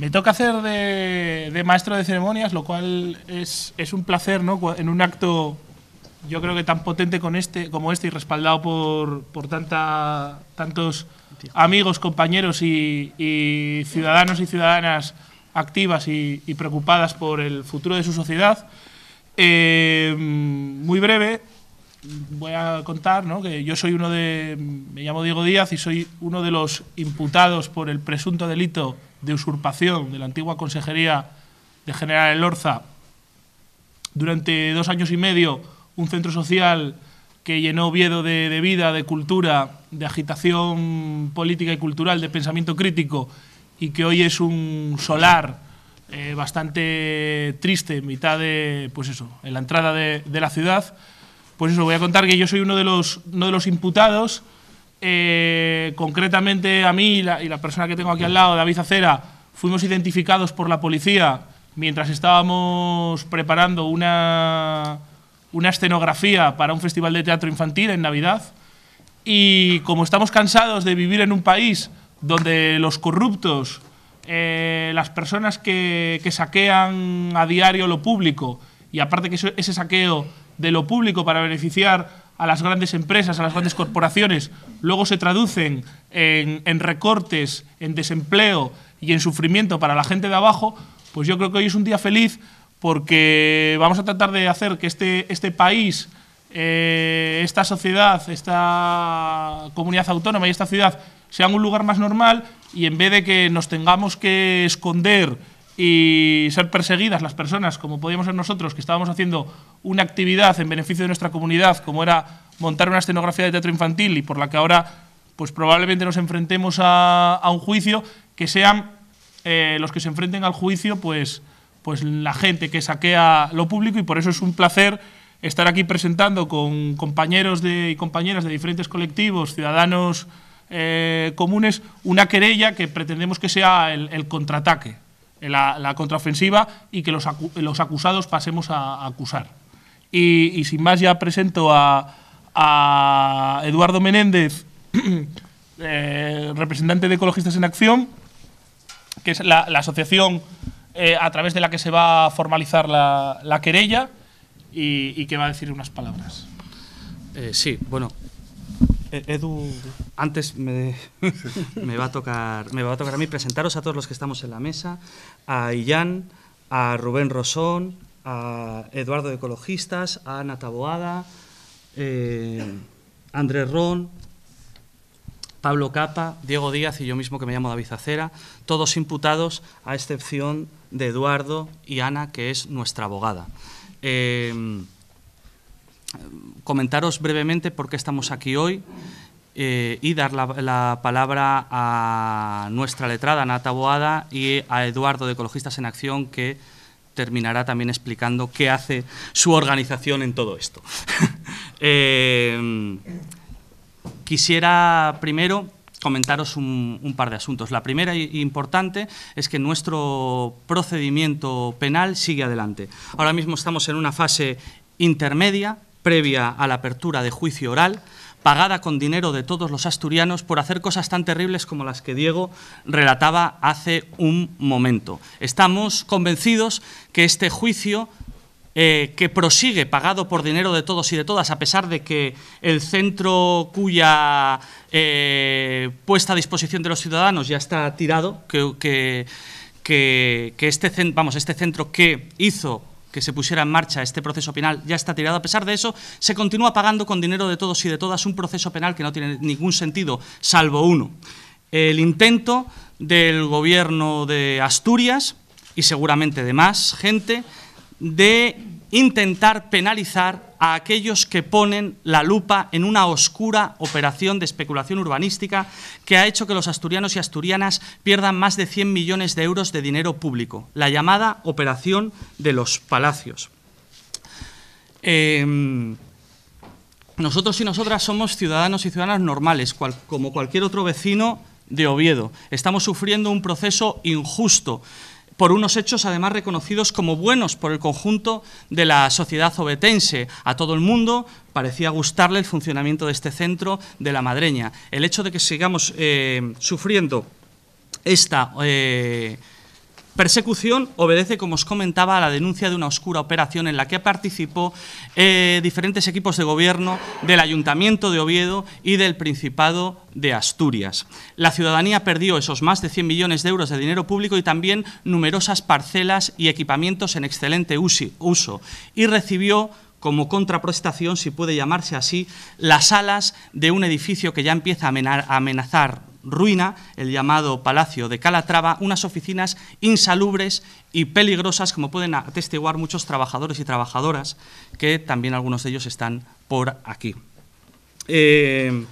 Me toca hacer de, maestro de ceremonias, lo cual es, un placer, ¿no? En un acto, yo creo que tan potente con este, como este y respaldado por, tantos amigos, compañeros y, ciudadanos y ciudadanas activas y, preocupadas por el futuro de su sociedad. Eh, muy breve, voy a contar ¿no? que yo soy uno de. Me llamo Diego Díaz y soy uno de los imputados por el presunto delito de usurpación de la antigua Consejería de General Elorza durante dos años y medio un centro social que llenó Oviedo de, vida, de cultura, de agitación política y cultural, de pensamiento crítico, y que hoy es un solar eh, bastante triste en mitad de, pues eso, en la entrada de, la ciudad. Pues eso, voy a contar que yo soy uno de los, uno de los imputados eh, concretamente a mí y la, persona que tengo aquí al lado, David Acera, fuimos identificados por la policía mientras estábamos preparando una, escenografía para un festival de teatro infantil en Navidad. Y como estamos cansados de vivir en un país donde los corruptos, eh, las personas que, saquean a diario lo público, y aparte que ese saqueo de lo público para beneficiar a las grandes empresas, a las grandes corporaciones, luego se traducen en, recortes, en desempleo y en sufrimiento para la gente de abajo, pues yo creo que hoy es un día feliz porque vamos a tratar de hacer que este, este país, eh, esta sociedad, esta comunidad autónoma y esta ciudad sean un lugar más normal y en vez de que nos tengamos que esconder y ser perseguidas las personas, como podíamos ser nosotros, que estábamos haciendo una actividad en beneficio de nuestra comunidad, como era montar una escenografía de teatro infantil y por la que ahora pues, probablemente nos enfrentemos a, un juicio, que sean eh, los que se enfrenten al juicio, pues, pues, la gente que saquea lo público y por eso es un placer estar aquí presentando con compañeros y compañeras de diferentes colectivos, ciudadanos eh, comunes, una querella que pretendemos que sea el contraataque la, contraofensiva y que los, los acusados pasemos a, acusar. Y, sin más ya presento a, Eduardo Menéndez, eh, representante de Ecologistas en Acción, que es la, asociación eh, a través de la que se va a formalizar la, querella y, que va a decir unas palabras. Eh, sí, bueno, eh, Edu, antes me, va a tocar, me va a tocar mí presentaros a todos los que estamos en la mesa, a Illán, a Rubén Rosón, a Eduardo de Ecologistas, a Ana Taboada, eh, Andrés Ron, Pablo Capa, Diego Díaz y yo mismo que me llamo David Acera, todos imputados a excepción de Eduardo y Ana, que es nuestra abogada. Eh, comentaros brevemente por qué estamos aquí hoy eh, y dar la, palabra a nuestra letrada, Nata Boada, y a Eduardo de Ecologistas en Acción, que terminará también explicando qué hace su organización en todo esto. Eh, quisiera primero comentaros un, par de asuntos. La primera importante es que nuestro procedimiento penal sigue adelante. Ahora mismo estamos en una fase intermedia previa a la apertura de juicio oral, pagada con dinero de todos los asturianos por hacer cosas tan terribles como las que Diego relataba hace un momento. Estamos convencidos que este juicio eh, que prosigue pagado por dinero de todos y de todas, a pesar de que el centro cuya eh, puesta a disposición de los ciudadanos ya está tirado, que, que, este vamos, este centro que hizo que se pusiera en marcha este proceso penal ya está tirado. A pesar de eso, se continúa pagando con dinero de todos y de todas un proceso penal que no tiene ningún sentido, salvo uno. El intento del gobierno de Asturias y seguramente de más gente de intentar penalizar a aquellos que ponen la lupa en una oscura operación de especulación urbanística que ha hecho que los asturianos y asturianas pierdan más de 100 millones de euros de dinero público, la llamada operación de los palacios. Em, nosotros y nosotras somos ciudadanos y ciudadanas normales, como cualquier otro vecino de Oviedo. Estamos sufriendo un proceso injusto por unos hechos además reconocidos como buenos por el conjunto de la sociedad obetense. A todo el mundo parecía gustarle el funcionamiento de este centro de la madreña. El hecho de que sigamos eh, sufriendo esta... Eh, persecución obedece, como os comentaba, a la denuncia de una oscura operación en la que participó eh, diferentes equipos de gobierno del Ayuntamiento de Oviedo y del Principado de Asturias. La ciudadanía perdió esos más de 100 millones de euros de dinero público y también numerosas parcelas y equipamientos en excelente uso y recibió como contraprestación, si puede llamarse así, las alas de un edificio que ya empieza a amenazar ruina, el llamado Palacio de Calatrava, unas oficinas insalubres y peligrosas, como pueden atestiguar muchos trabajadores y trabajadoras, que también algunos de ellos están por aquí. Eh,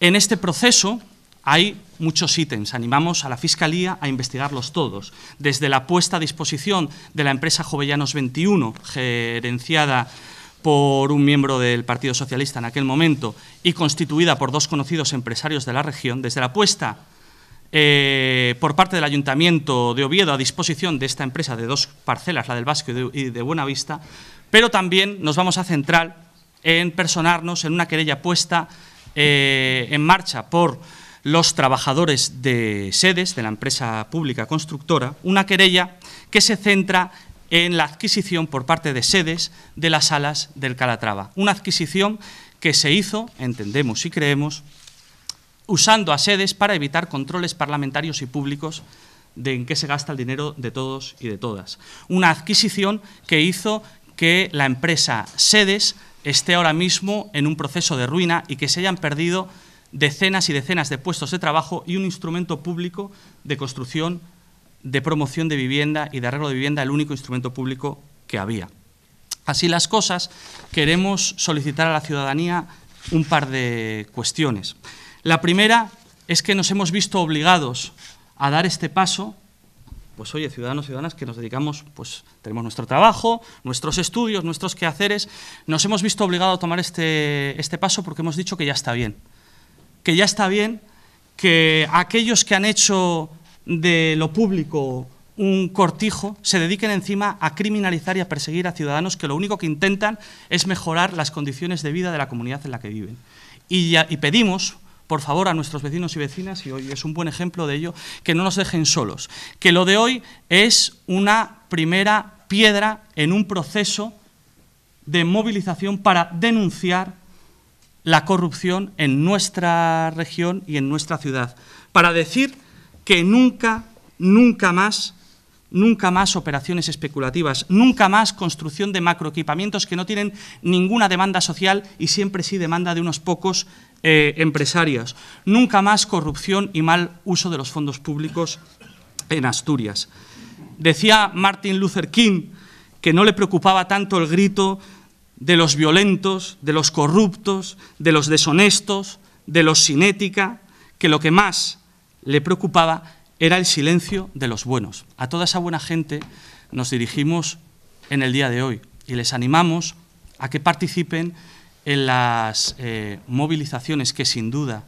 en este proceso hay muchos ítems. Animamos a la Fiscalía a investigarlos todos, desde la puesta a disposición de la empresa Jovellanos 21, gerenciada por un miembro del Partido Socialista en aquel momento y constituida por dos conocidos empresarios de la región, desde la puesta eh, por parte del Ayuntamiento de Oviedo a disposición de esta empresa de dos parcelas, la del Vasco y de, Buenavista, pero también nos vamos a centrar en personarnos en una querella puesta eh, en marcha por los trabajadores de sedes de la empresa pública constructora, una querella que se centra en la adquisición por parte de sedes de las salas del Calatrava. Una adquisición que se hizo, entendemos y creemos, usando a sedes para evitar controles parlamentarios y públicos de en qué se gasta el dinero de todos y de todas. Una adquisición que hizo que la empresa Sedes esté ahora mismo en un proceso de ruina y que se hayan perdido decenas y decenas de puestos de trabajo y un instrumento público de construcción de promoción de vivienda y de arreglo de vivienda el único instrumento público que había. Así las cosas, queremos solicitar a la ciudadanía un par de cuestiones. La primera es que nos hemos visto obligados a dar este paso, pues oye, ciudadanos y ciudadanas que nos dedicamos, pues tenemos nuestro trabajo, nuestros estudios, nuestros quehaceres, nos hemos visto obligados a tomar este, este paso porque hemos dicho que ya está bien. Que ya está bien que aquellos que han hecho de lo público un cortijo, se dediquen encima a criminalizar y a perseguir a ciudadanos que lo único que intentan es mejorar las condiciones de vida de la comunidad en la que viven. Y, y pedimos, por favor, a nuestros vecinos y vecinas, y hoy es un buen ejemplo de ello, que no nos dejen solos, que lo de hoy es una primera piedra en un proceso de movilización para denunciar la corrupción en nuestra región y en nuestra ciudad, para decir que nunca, nunca más, nunca más operaciones especulativas, nunca más construcción de macroequipamientos que no tienen ninguna demanda social y siempre sí demanda de unos pocos eh, empresarios, nunca más corrupción y mal uso de los fondos públicos en Asturias. Decía Martin Luther King que no le preocupaba tanto el grito de los violentos, de los corruptos, de los deshonestos, de los sin ética, que lo que más le preocupaba era el silencio de los buenos. A toda esa buena gente nos dirigimos en el día de hoy y les animamos a que participen en las eh, movilizaciones que sin duda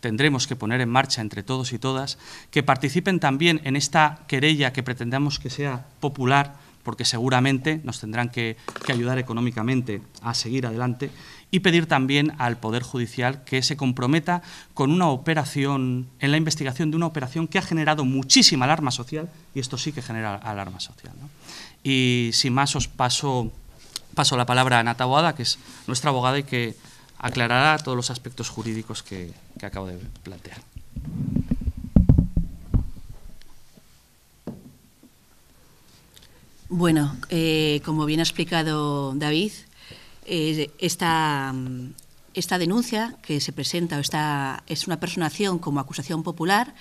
tendremos que poner en marcha entre todos y todas, que participen también en esta querella que pretendamos que sea popular, porque seguramente nos tendrán que ayudar económicamente a seguir adelante y pedir también al Poder Judicial que se comprometa con una operación, en la investigación de una operación que ha generado muchísima alarma social, y esto sí que genera alarma social. Y sin más os paso, paso la palabra a Nata Boada, que es nuestra abogada y que aclarará todos los aspectos jurídicos que, acabo de plantear. Bueno, eh, como bien ha explicado David, eh, mm, esta, denuncia que se presenta o esta, es una personación como acusación popular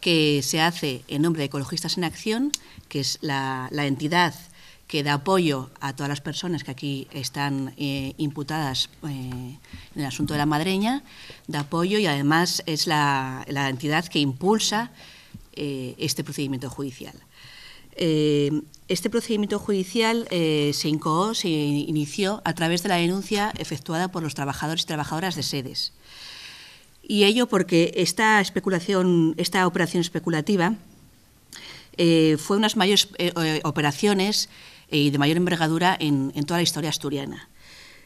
que se hace en nombre de Ecologistas en Acción, que es la, entidad que da apoyo a todas las personas que aquí están eh, imputadas eh, en el asunto de la madreña, da apoyo y además es la, entidad que impulsa este procedimiento judicial. Este procedimiento judicial eh, se, incoó, se inició a través de la denuncia efectuada por los trabajadores y trabajadoras de sedes. Y ello porque esta especulación, esta operación especulativa, eh, fue unas mayores eh, operaciones y de mayor envergadura en toda la historia asturiana.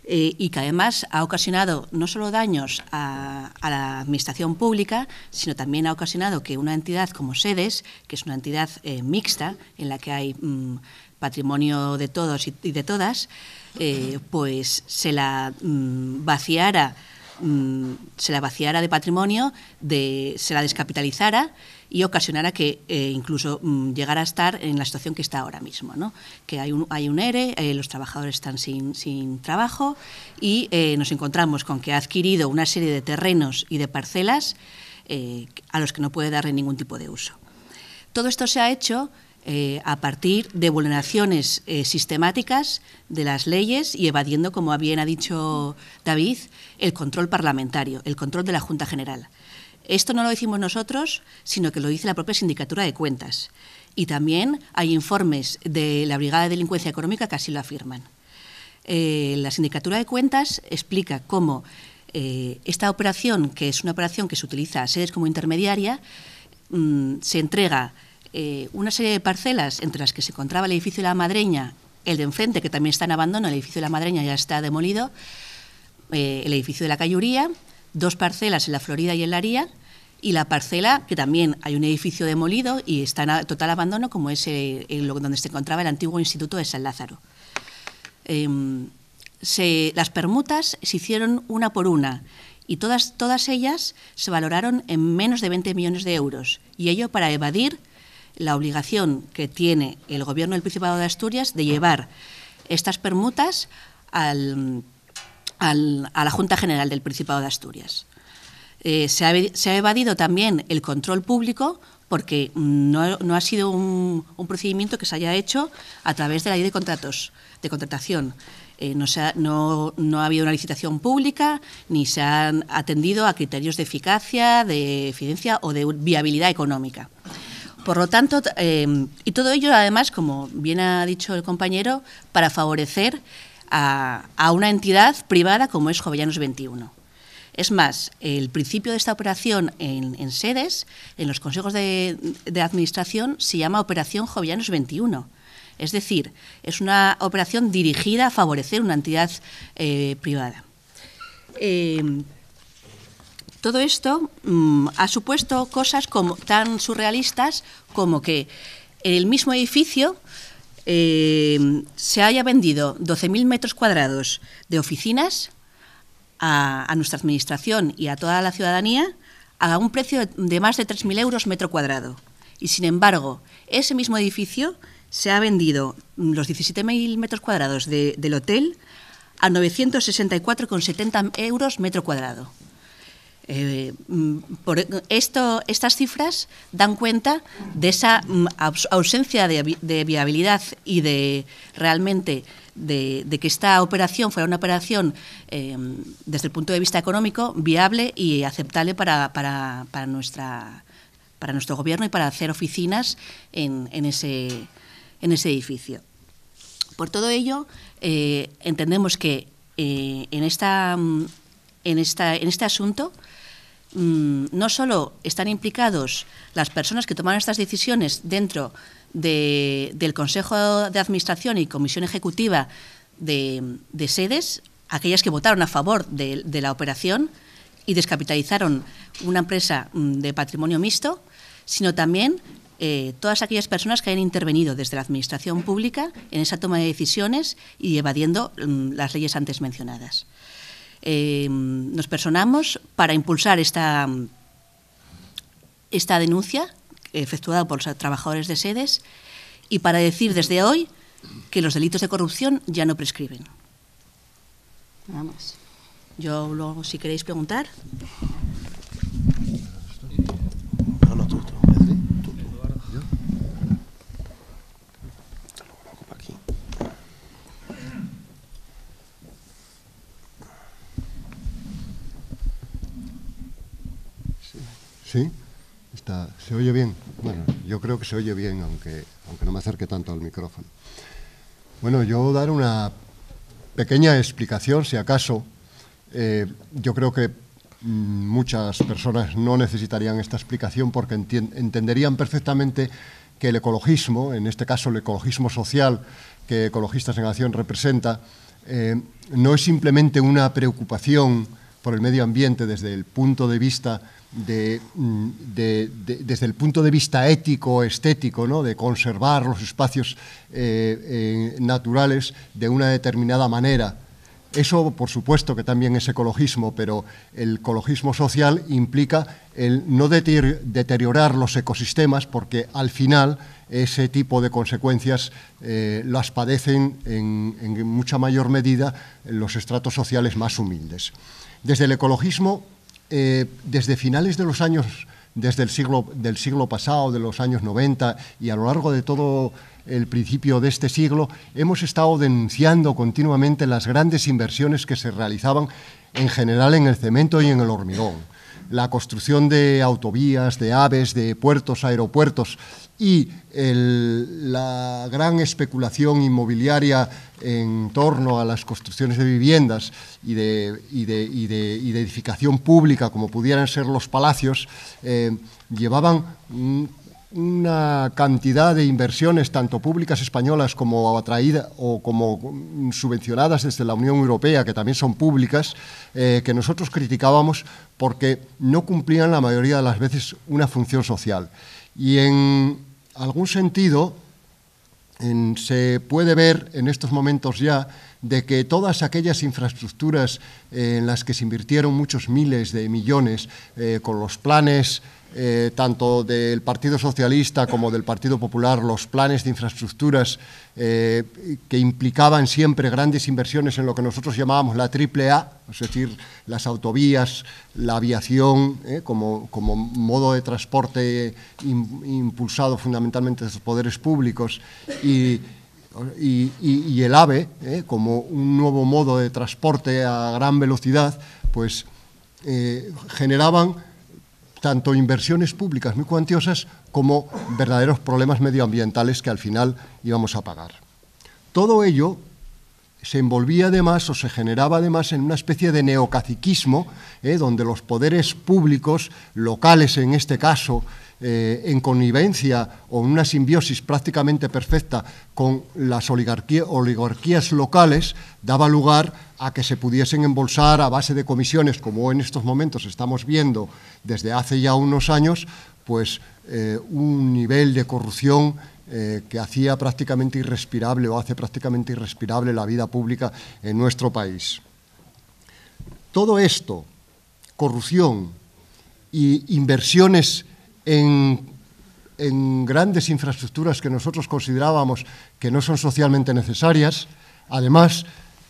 Eh, y que además ha ocasionado no solo daños a, la administración pública, sino también ha ocasionado que una entidad como SEDES, que es una entidad eh, mixta en la que hay mm, patrimonio de todos y, de todas, eh, pues se la mm, vaciara Mm, se la vaciara de patrimonio, se la descapitalizara y ocasionara que eh, incluso mm, llegara a estar en la situación que está ahora mismo. Que hay un, hay ERE, eh, los trabajadores están sin, trabajo y eh, nos encontramos con que ha adquirido una serie de terrenos y de parcelas a los que no puede darle ningún tipo de uso. Todo esto se ha hecho eh, a partir de vulneraciones eh, sistemáticas de las leyes y evadiendo, como bien ha dicho David, el control parlamentario, el control de la Junta General. Esto no lo decimos nosotros, sino que lo dice la propia Sindicatura de Cuentas. Y también hay informes de la Brigada de Delincuencia Económica que así lo afirman. Eh, la Sindicatura de Cuentas explica cómo esta operación, que es una operación que se utiliza a sedes como intermediaria, mm, se entrega eh, una serie de parcelas entre las que se encontraba el edificio de la Madreña, el de enfrente, que también está en abandono, el edificio de la Madreña ya está demolido, eh, el edificio de la Cayuría, dos parcelas en la Florida y en la Aría, y la parcela, que también hay un edificio demolido y está en total abandono, como es eh, donde se encontraba el antiguo Instituto de San Lázaro. Em, las permutas se hicieron una por una y todas, todas ellas se valoraron en menos de 20 millones de euros, y ello para evadir la obligación que tiene el Gobierno del Principado de Asturias de llevar estas permutas a la Junta General del Principado de Asturias. Eh, se, ha, evadido también el control público porque no, ha sido un, procedimiento que se haya hecho a través de la ley de contratos, de contratación. Eh, no, no, ha habido una licitación pública ni se han atendido a criterios de eficacia, de eficiencia o de viabilidad económica. Por lo tanto, eh, y todo ello además, como bien ha dicho el compañero, para favorecer a, una entidad privada como es Jovellanos 21. Es más, el principio de esta operación en, sedes, en los consejos de, administración, se llama Operación Jovellanos 21. Es decir, es una operación dirigida a favorecer una entidad eh, privada. Eh, todo esto mm, ha supuesto cosas como, tan surrealistas como que en el mismo edificio eh, se haya vendido 12.000 metros cuadrados de oficinas a, nuestra administración y a toda la ciudadanía a un precio de más de 3.000 euros metro cuadrado. Y sin embargo, ese mismo edificio se ha vendido mm, los 17.000 metros cuadrados del hotel a 964,70 euros metro cuadrado. Eh, mm, e, estas cifras dan cuenta de esa mm, ausencia de, viabilidad y de realmente de, que esta operación fuera una operación em, desde el punto de vista económico viable y aceptable para, nuestro gobierno y para hacer oficinas en, ese, edificio. Por todo ello, eh, entendemos que eh, en esta mm, en, este asunto, mm, no solo están implicados las personas que tomaron estas decisiones dentro del Consejo de Administración y Comisión Ejecutiva de, sedes, aquellas que votaron a favor de, la operación y descapitalizaron una empresa mm, de patrimonio mixto, sino también eh, todas aquellas personas que han intervenido desde la Administración Pública en esa toma de decisiones y evadiendo mm, las leyes antes mencionadas. Eh, nos personamos para impulsar esta, esta denuncia efectuada por los trabajadores de sedes y para decir desde hoy que los delitos de corrupción ya no prescriben. Nada Yo luego, si queréis preguntar. ¿Sí? Está, ¿Se oye bien? Bueno, yo creo que se oye bien, aunque, aunque no me acerque tanto al micrófono. Bueno, yo dar una pequeña explicación, si acaso. Eh, yo creo que mm, muchas personas no necesitarían esta explicación porque entenderían perfectamente que el ecologismo, en este caso el ecologismo social que Ecologistas en Acción representa, eh, no es simplemente una preocupación por el medio ambiente desde el punto de vista Mm, desde el punto de vista ético, estético, ¿no? de conservar los espacios eh, eh, naturales de una determinada manera. Eso, por supuesto, que también es ecologismo, pero el ecologismo social implica el no deteriorar los ecosistemas, porque al final ese tipo de consecuencias eh, las padecen en mucha mayor medida los estratos sociales más humildes. Desde el ecologismo eh, desde finales de los años, desde el siglo, del siglo pasado, de los años 90 y a lo largo de todo el principio de este siglo, hemos estado denunciando continuamente las grandes inversiones que se realizaban en general en el cemento y en el hormigón la construcción de autovías, de aves, de puertos, aeropuertos y la gran especulación inmobiliaria en torno a las construcciones de viviendas y de, edificación pública, como pudieran ser los palacios, eh, llevaban una cantidad de inversiones, tanto públicas españolas como atraídas o como mm, subvencionadas desde la Unión Europea, que también son públicas, eh, que nosotros criticábamos porque no cumplían la mayoría de las veces una función social. Y en algún sentido se puede ver en estos momentos ya de que todas aquellas infraestructuras eh, en las que se invirtieron muchos miles de millones eh, con los planes eh, tanto del Partido Socialista como del Partido Popular, los planes de infraestructuras que implicaban siempre grandes inversiones en lo que nosotros llamábamos la triple A, es decir, las autovías, la aviación, como, como, modo de transporte impulsado fundamentalmente de los poderes públicos y y, el AVE, eh, como un nuevo modo de transporte a gran velocidad, pues eh, generaban tanto inversiones públicas muy cuantiosas como verdaderos problemas medioambientales que al final íbamos a pagar. Todo ello se envolvía además o se generaba además en una especie de neocaciquismo, eh, donde los poderes públicos, locales en este caso, eh, en connivencia o en una simbiosis prácticamente perfecta con las oligarquías locales, daba lugar a que se pudiesen embolsar a base de comisiones, como en estos momentos estamos viendo desde hace ya unos años, pues eh, un nivel de corrupción eh, que hacía prácticamente irrespirable o hace prácticamente irrespirable la vida pública en nuestro país. Todo esto, corrupción y inversiones en, grandes infraestructuras que nosotros considerábamos que no son socialmente necesarias, además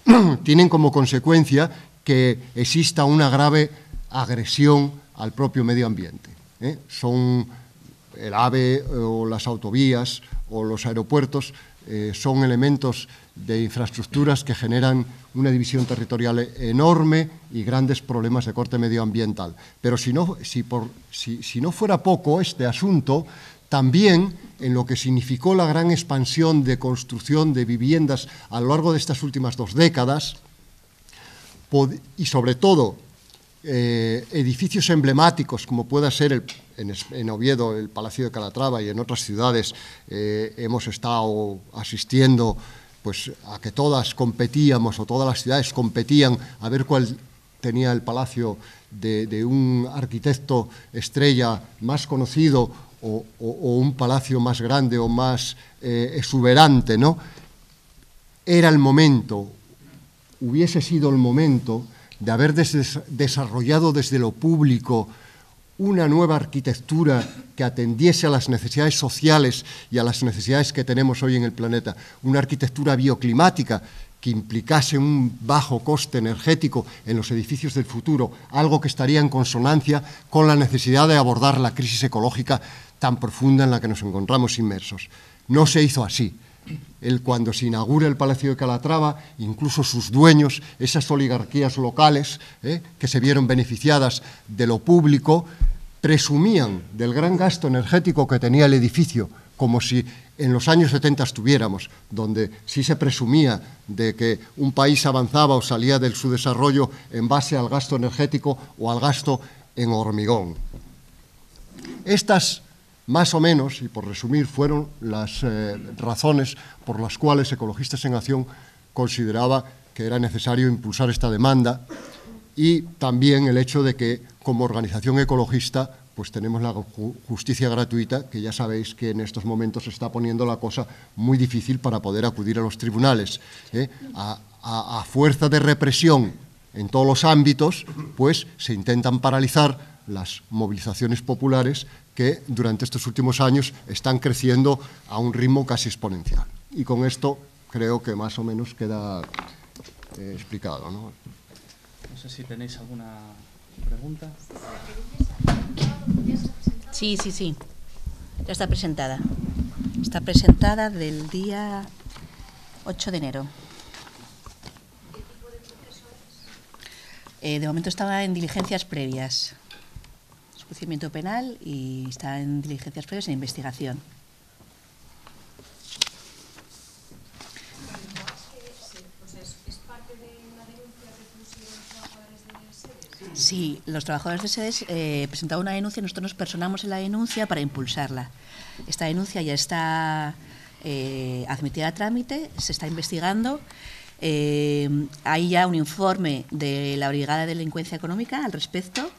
tienen como consecuencia que exista una grave agresión al propio medio ambiente. ¿eh? Son el AVE o las autovías o los aeropuertos eh, son elementos de infraestructuras que generan una división territorial enorme y grandes problemas de corte medioambiental. Pero si no, por, si, si no fuera poco este asunto, también en lo que significó la gran expansión de construcción de viviendas a lo largo de estas últimas dos décadas, y sobre todo eh, edificios emblemáticos, como pueda ser en, Oviedo el Palacio de Calatrava y en otras ciudades, eh, hemos estado asistiendo pues, a que todas competíamos o todas las ciudades competían a ver cuál tenía el palacio de, un arquitecto estrella más conocido o, un palacio más grande o más eh, exuberante, ¿no? Era el momento, hubiese sido el momento de haber desarrollado desde lo público una nueva arquitectura que atendiese a las necesidades sociales y a las necesidades que tenemos hoy en el planeta, una arquitectura bioclimática que implicase un bajo coste energético en los edificios del futuro, algo que estaría en consonancia con la necesidad de abordar la crisis ecológica tan profunda en la que nos encontramos inmersos. No se hizo así el, cuando se inaugura el Palacio de Calatrava, incluso sus dueños, esas oligarquías locales ¿eh? que se vieron beneficiadas de lo público, presumían del gran gasto energético que tenía el edificio, como si en los años 70 estuviéramos, donde sí se presumía de que un país avanzaba o salía del su desarrollo en base al gasto energético o al gasto en hormigón. Estas más o menos, y por resumir, fueron las eh, razones por las cuales Ecologistas en Acción consideraba que era necesario impulsar esta demanda y también el hecho de que como organización ecologista pues tenemos la justicia gratuita, que ya sabéis que en estos momentos se está poniendo la cosa muy difícil para poder acudir a los tribunales. ¿eh? A, a, fuerza de represión en todos los ámbitos, pues se intentan paralizar las movilizaciones populares que durante estos últimos años están creciendo a un ritmo casi exponencial. Y con esto creo que más o menos queda eh, explicado. ¿no? sé si tenéis alguna pregunta. Sí, sí, sí. Ya está presentada. Está presentada del día 8 de enero. Eh, de momento estaba en diligencias previas procedimiento penal y está en diligencias previas en investigación. Sí, los trabajadores de SEDES eh, presentaron una denuncia, y nosotros nos personamos en la denuncia para impulsarla. Esta denuncia ya está eh, admitida a trámite, se está investigando. Eh, hay ya un informe de la Brigada de Delincuencia Económica al respecto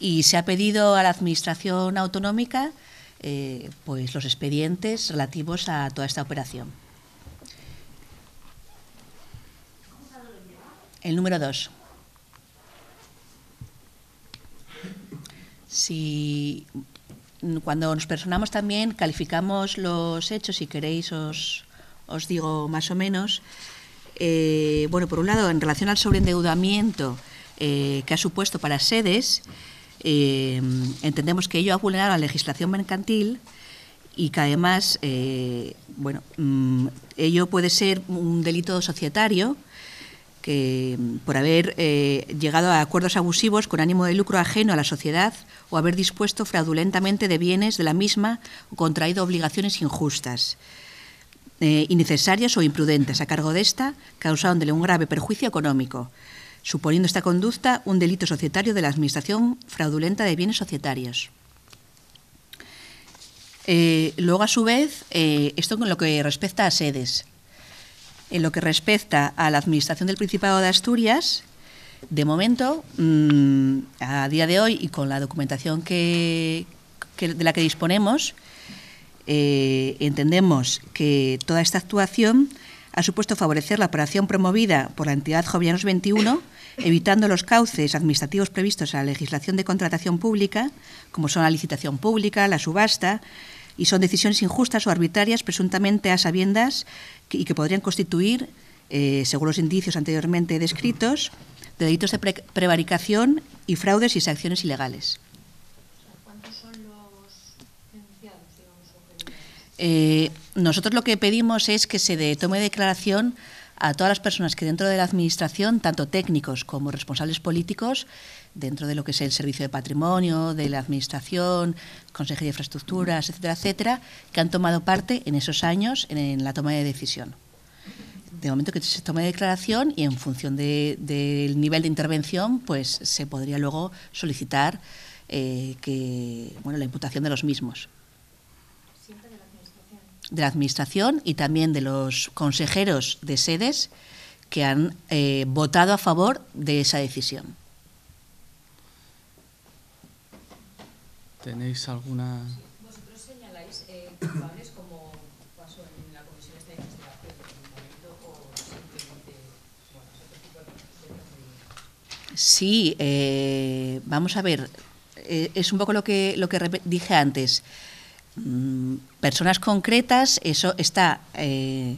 y se ha pedido a la Administración autonómica eh, pues los expedientes relativos a toda esta operación. El número dos. Si cuando nos personamos también calificamos los hechos, si queréis os, os digo más o menos. Eh, bueno, por un lado, en relación al sobreendeudamiento eh, que ha supuesto para sedes, eh, entendemos que ello ha vulnerado la legislación mercantil y que además, eh, bueno, mm, ello puede ser un delito societario que por haber eh, llegado a acuerdos abusivos con ánimo de lucro ajeno a la sociedad o haber dispuesto fraudulentamente de bienes de la misma o contraído obligaciones injustas, innecesarias o imprudentes a cargo de esta, causándole un grave perjuicio económico, suponiendo esta conducta un delito societario de la administración fraudulenta de bienes societarios. Eh, luego, a su vez, eh, esto con lo que respecta a sedes. En lo que respecta a la Administración del Principado de Asturias, de momento, mm, a día de hoy y con la documentación que, de la que disponemos, eh, entendemos que toda esta actuación ha supuesto favorecer la operación promovida por la entidad Jovianos 21, evitando los cauces administrativos previstos en la legislación de contratación pública, como son la licitación pública, la subasta, y son decisiones injustas o arbitrarias presuntamente a sabiendas y que podrían constituir, eh, según los indicios anteriormente descritos, de delitos de prevaricación y fraudes y sanciones ilegales. Eh, nosotros lo que pedimos es que se tome declaración a todas las personas que dentro de la Administración, tanto técnicos como responsables políticos, dentro de lo que es el Servicio de Patrimonio, de la Administración, Consejería de Infraestructuras, etcétera, etcétera, que han tomado parte en esos años en, la toma de decisión. De momento que se tome declaración y en función del nivel de intervención, pues se podría luego solicitar eh, que, bueno, la imputación de los mismos de la Administración y también de los consejeros de sedes que han eh, votado a favor de esa decisión. ¿Tenéis alguna...? vosotros señaláis eh, culpables como pasó en la Comisión de Investigación o simplemente bueno, tipo Sí, eh, vamos a ver. Eh, es un poco lo que, lo que dije antes. Mm, personas concretas, eso está eh,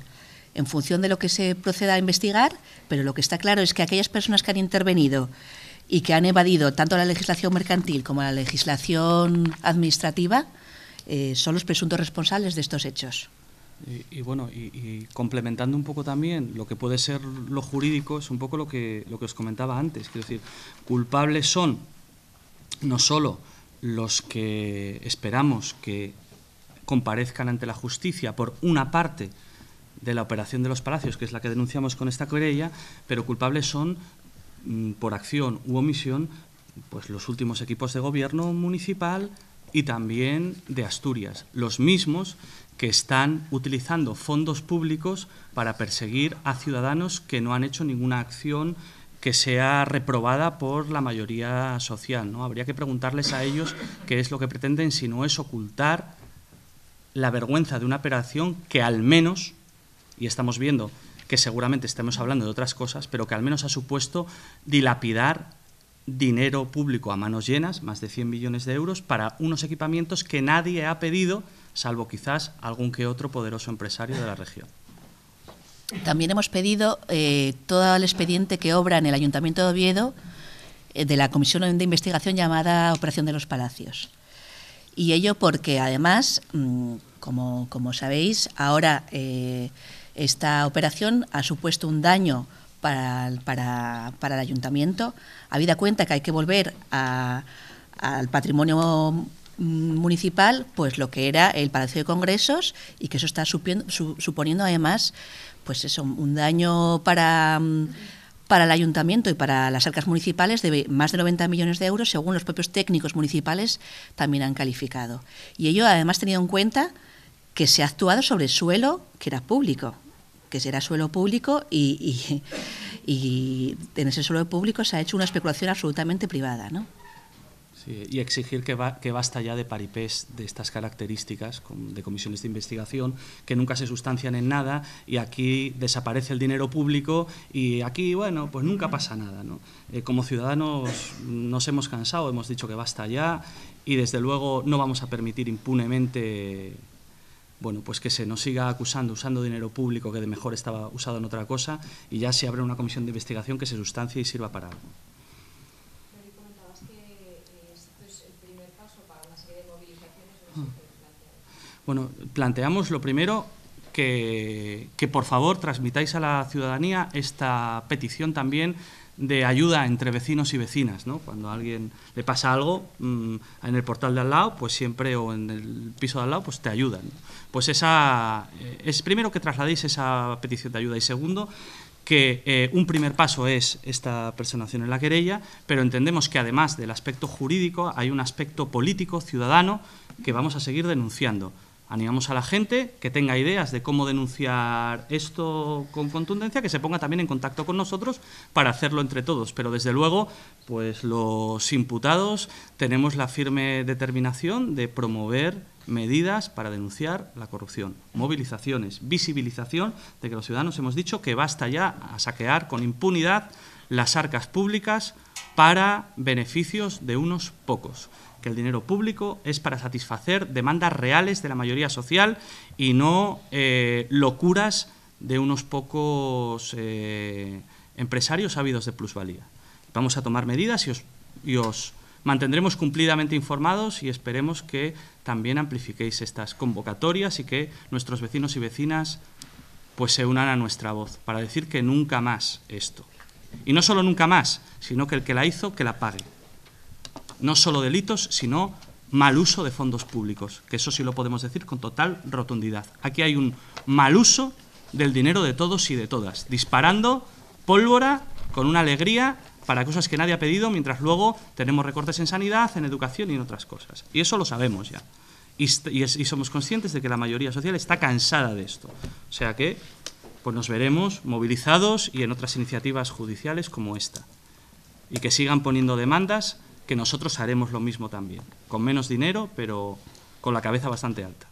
en función de lo que se proceda a investigar, pero lo que está claro es que aquellas personas que han intervenido y que han evadido tanto la legislación mercantil como la legislación administrativa eh, son los presuntos responsables de estos hechos. Y, bueno, y, complementando un poco también lo que puede ser lo jurídico, es un poco lo que, lo que os comentaba antes. Quiero decir, culpables son no solo los que esperamos que comparezcan ante la justicia por una parte de la operación de los palacios, que es la que denunciamos con esta querella, pero culpables son mm, por acción u omisión pues los últimos equipos de gobierno municipal y también de Asturias, los mismos que están utilizando fondos públicos para perseguir a ciudadanos que no han hecho ninguna acción que sea reprobada por la mayoría social. ¿no? Habría que preguntarles a ellos qué es lo que pretenden, si no es ocultar la vergüenza de una operación que al menos, y estamos viendo que seguramente estemos hablando de otras cosas, pero que al menos ha supuesto dilapidar dinero público a manos llenas, más de 100 millones de euros, para unos equipamientos que nadie ha pedido, salvo quizás algún que otro poderoso empresario de la región. También hemos pedido eh, todo el expediente que obra en el Ayuntamiento de Oviedo eh, de la Comisión de Investigación llamada Operación de los Palacios. Y ello porque, además, mm, como, sabéis, ahora eh, esta operación ha supuesto un daño para, el ayuntamiento, habida cuenta que hay que volver al patrimonio mm, municipal, pues lo que era el Palacio de Congresos y que eso está suponiendo además pues eso, un daño para, mm, para el ayuntamiento y para las arcas municipales de más de 90 millones de euros, según los propios técnicos municipales también han calificado. Y ello además tenido en cuenta que se ha actuado sobre suelo que era público, que será suelo público y, y, y en ese suelo público se ha hecho una especulación absolutamente privada, ¿no? y exigir que, que, basta ya de paripés de estas características, de comisiones de investigación, que nunca se sustancian en nada y aquí desaparece el dinero público y aquí, bueno, pues nunca pasa nada. ¿no? Eh, como ciudadanos nos hemos cansado, hemos dicho que basta ya y desde luego no vamos a permitir impunemente bueno, pues que se nos siga acusando, usando dinero público que de mejor estaba usado en otra cosa y ya se abre una comisión de investigación que se sustancie y sirva para algo. Bueno, planteamos lo primero que, por favor transmitáis a la ciudadanía esta petición también de ayuda entre vecinos y vecinas, ¿no? Cuando a alguien le pasa algo mm, en el portal de al lado, pues siempre, o en el piso de al lado, pues te ayudan. Pues esa, eh, es primero que trasladéis esa petición de ayuda y segundo, que eh, un primer paso es esta personación en la querella, pero entendemos que además del aspecto jurídico hay un aspecto político, ciudadano, que vamos a seguir denunciando animamos a la gente que tenga ideas de cómo denunciar esto con contundencia, que se ponga también en contacto con nosotros para hacerlo entre todos. Pero desde luego, pues los imputados tenemos la firme determinación de promover medidas para denunciar la corrupción, movilizaciones, visibilización de que los ciudadanos hemos dicho que basta ya a saquear con impunidad las arcas públicas para beneficios de unos pocos que el dinero público es para satisfacer demandas reales de la mayoría social y no eh, locuras de unos pocos eh, empresarios ávidos de plusvalía. Vamos a tomar medidas y os, os mantendremos cumplidamente informados y esperemos que también amplifiquéis estas convocatorias y que nuestros vecinos y vecinas pues se unan a nuestra voz para decir que nunca más esto. Y no solo nunca más, sino que el que la hizo, que la pague no solo delitos, sino mal uso de fondos públicos, que eso sí lo podemos decir con total rotundidad. Aquí hay un mal uso del dinero de todos y de todas, disparando pólvora con una alegría para cosas que nadie ha pedido, mientras luego tenemos recortes en sanidad, en educación y en otras cosas. Y eso lo sabemos ya. Y, somos conscientes de que la mayoría social está cansada de esto. O sea que pues nos veremos movilizados y en otras iniciativas judiciales como esta. Y que sigan poniendo demandas que nosotros haremos lo mismo también, con menos dinero, pero con la cabeza bastante alta.